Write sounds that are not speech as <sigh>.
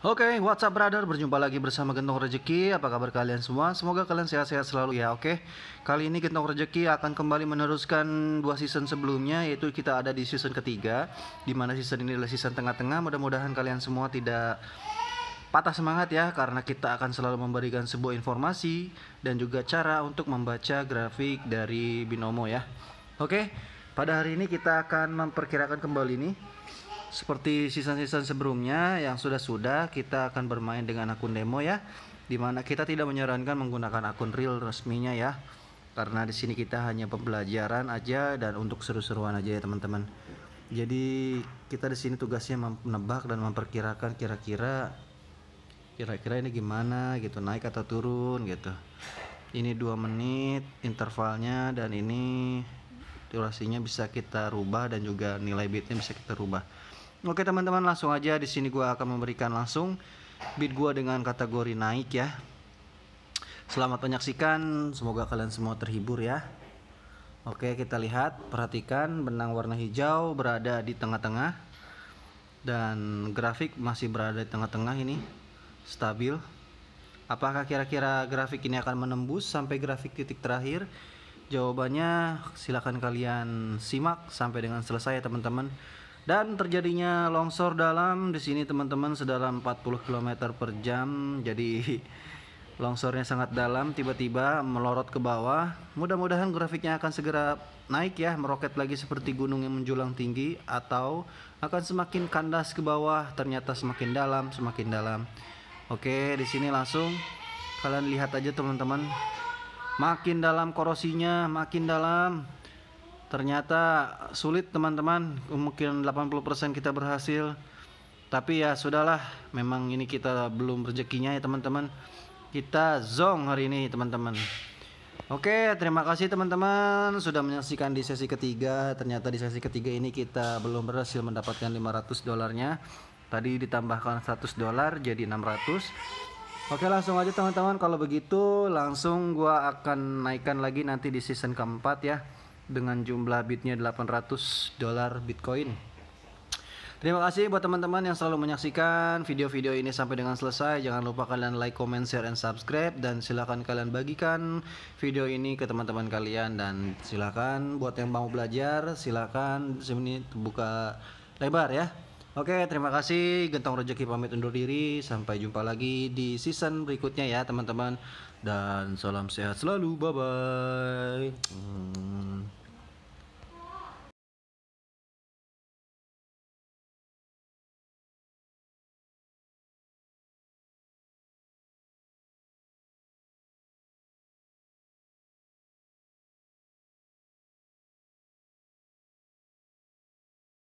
Oke, okay, what's up brother? Berjumpa lagi bersama Gentong Rezeki. Apa kabar kalian semua? Semoga kalian sehat-sehat selalu ya, oke? Okay? Kali ini Gentong Rezeki akan kembali meneruskan dua season sebelumnya, yaitu kita ada di season ketiga, di mana season ini adalah season tengah-tengah. Mudah-mudahan kalian semua tidak patah semangat ya, karena kita akan selalu memberikan sebuah informasi dan juga cara untuk membaca grafik dari binomo ya. Oke, okay? pada hari ini kita akan memperkirakan kembali nih seperti season-season sebelumnya yang sudah-sudah kita akan bermain dengan akun demo ya. Dimana kita tidak menyarankan menggunakan akun real resminya ya. Karena di sini kita hanya pembelajaran aja dan untuk seru-seruan aja ya teman-teman. Jadi kita di sini tugasnya menebak dan memperkirakan kira-kira kira-kira ini gimana gitu naik atau turun gitu. Ini dua menit intervalnya dan ini durasinya bisa kita rubah dan juga nilai bitnya bisa kita rubah. Oke teman-teman langsung aja di sini gue akan memberikan langsung bid gue dengan kategori naik ya. Selamat menyaksikan, semoga kalian semua terhibur ya. Oke kita lihat, perhatikan benang warna hijau berada di tengah-tengah dan grafik masih berada di tengah-tengah ini stabil. Apakah kira-kira grafik ini akan menembus sampai grafik titik terakhir? Jawabannya silahkan kalian simak sampai dengan selesai ya teman-teman dan terjadinya longsor dalam di sini teman-teman sedalam 40 km per jam jadi <laughs> longsornya sangat dalam tiba-tiba melorot ke bawah mudah-mudahan grafiknya akan segera naik ya meroket lagi seperti gunung yang menjulang tinggi atau akan semakin kandas ke bawah ternyata semakin dalam semakin dalam oke di sini langsung kalian lihat aja teman-teman makin dalam korosinya makin dalam ternyata sulit teman-teman mungkin 80% kita berhasil tapi ya sudahlah memang ini kita belum rezekinya ya teman-teman kita zong hari ini teman-teman Oke, terima kasih teman-teman sudah menyaksikan di sesi ketiga. Ternyata di sesi ketiga ini kita belum berhasil mendapatkan 500 dolarnya. Tadi ditambahkan 100 dolar jadi 600. Oke, langsung aja teman-teman kalau begitu langsung gua akan naikkan lagi nanti di season keempat ya dengan jumlah bitnya 800 dolar Bitcoin. Terima kasih buat teman-teman yang selalu menyaksikan video-video ini sampai dengan selesai. Jangan lupa kalian like, comment, share, and subscribe. Dan silahkan kalian bagikan video ini ke teman-teman kalian. Dan silahkan buat yang mau belajar, silahkan sini buka lebar ya. Oke, terima kasih. Gentong Rejeki pamit undur diri. Sampai jumpa lagi di season berikutnya ya teman-teman. Dan salam sehat selalu. Bye-bye. Hmm.